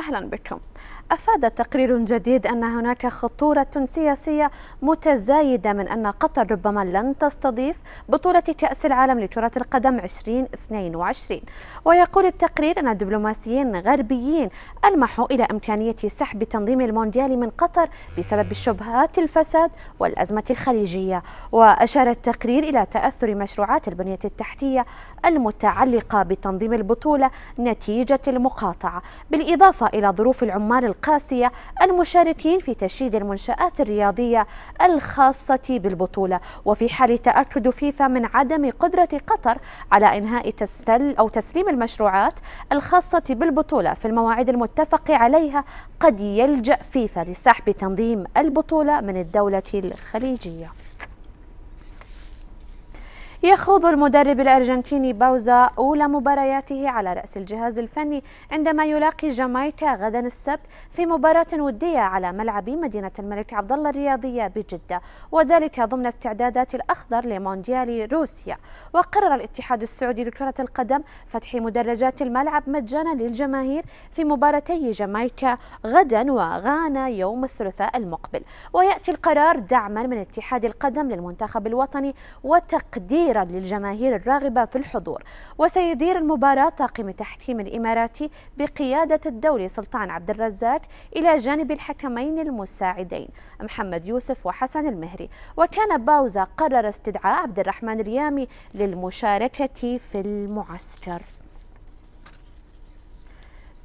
أهلا بكم أفاد تقرير جديد أن هناك خطورة سياسية متزايدة من أن قطر ربما لن تستضيف بطولة كأس العالم لكرة القدم 2022 ويقول التقرير أن دبلوماسيين غربيين ألمحوا إلى إمكانية سحب تنظيم المونديال من قطر بسبب شبهات الفساد والأزمة الخليجية وأشار التقرير إلى تأثر مشروعات البنية التحتية المتعلقة بتنظيم البطولة نتيجة المقاطعة بالإضافة إلى ظروف العمال القاسية المشاركين في تشييد المنشآت الرياضية الخاصة بالبطولة وفي حال تأكد فيفا من عدم قدرة قطر على إنهاء تسل أو تسليم المشروعات الخاصة بالبطولة في المواعيد المتفق عليها قد يلجأ فيفا لسحب تنظيم البطولة من الدولة الخليجية يخوض المدرب الأرجنتيني باوزا أولى مبارياته على رأس الجهاز الفني عندما يلاقي جامايكا غدا السبت في مباراة ودية على ملعب مدينة الملك عبد الله الرياضية بجدة وذلك ضمن استعدادات الأخضر لمونديال روسيا وقرر الاتحاد السعودي لكرة القدم فتح مدرجات الملعب مجانا للجماهير في مباراتي جامايكا غدا وغانا يوم الثلاثاء المقبل ويأتي القرار دعما من اتحاد القدم للمنتخب الوطني وتقدير كبيرا للجماهير الراغبة في الحضور وسيدير المباراة طاقم التحكيم الإماراتي بقيادة الدولي سلطان عبد الرزاق إلى جانب الحكمين المساعدين محمد يوسف وحسن المهري وكان باوزا قرر استدعاء عبد الرحمن الريامي للمشاركة في المعسكر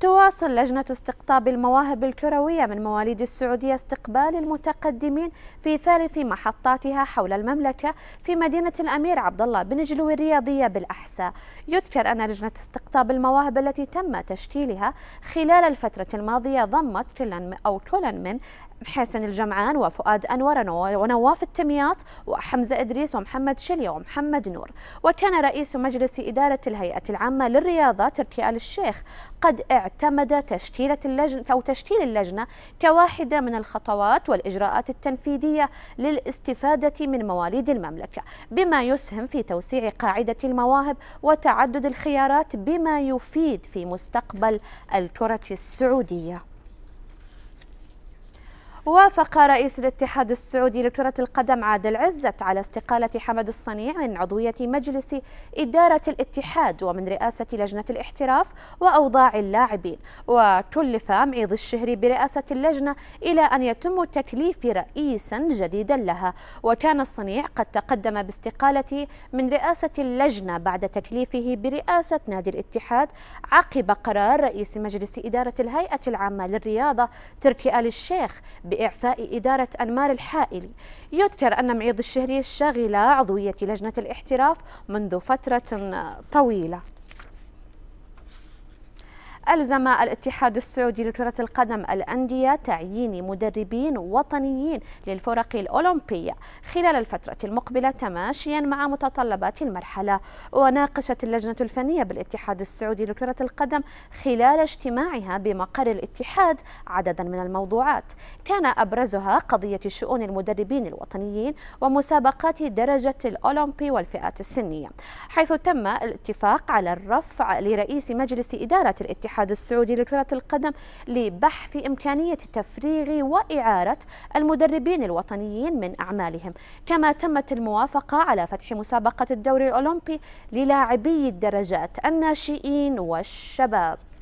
تواصل لجنة استقطاب المواهب الكروية من مواليد السعودية استقبال المتقدمين في ثالث محطاتها حول المملكة في مدينة الأمير عبد الله بن جلوي الرياضية بالأحساء يذكر أن لجنة استقطاب المواهب التي تم تشكيلها خلال الفترة الماضية ضمت كلا أو كلا من حسن الجمعان وفؤاد أنور ونواف التمياط وحمزة إدريس ومحمد شلي ومحمد نور وكان رئيس مجلس إدارة الهيئة العامة للرياضة تركي آل الشيخ قد اعتمد تشكيلة اللجنة أو تشكيل اللجنة كواحدة من الخطوات والإجراءات التنفيذية للاستفادة من مواليد المملكة بما يسهم في توسيع قاعدة المواهب وتعدد الخيارات بما يفيد في مستقبل الكرة السعودية وافق رئيس الاتحاد السعودي لكرة القدم عادل عزت على استقالة حمد الصنيع من عضوية مجلس إدارة الاتحاد ومن رئاسة لجنة الاحتراف وأوضاع اللاعبين وكلف معيض الشهري برئاسة اللجنة إلى أن يتم تكليف رئيسا جديدا لها وكان الصنيع قد تقدم باستقالته من رئاسة اللجنة بعد تكليفه برئاسة نادي الاتحاد عقب قرار رئيس مجلس إدارة الهيئة العامة للرياضة تركي آل الشيخ بإعفاء إدارة أنمار الحائلي يذكر أن معيض الشهري الشاغلة عضوية لجنة الاحتراف منذ فترة طويلة ألزم الاتحاد السعودي لكرة القدم الأندية تعيين مدربين وطنيين للفرق الأولمبية خلال الفترة المقبلة تماشيا مع متطلبات المرحلة وناقشت اللجنة الفنية بالاتحاد السعودي لكرة القدم خلال اجتماعها بمقر الاتحاد عددا من الموضوعات كان أبرزها قضية شؤون المدربين الوطنيين ومسابقات درجة الأولمبي والفئات السنية حيث تم الاتفاق على الرفع لرئيس مجلس إدارة الاتحاد الاتحاد السعودي لكرة القدم لبحث إمكانية تفريغ وإعارة المدربين الوطنيين من أعمالهم كما تمت الموافقة على فتح مسابقة الدوري الأولمبي للاعبي الدرجات الناشئين والشباب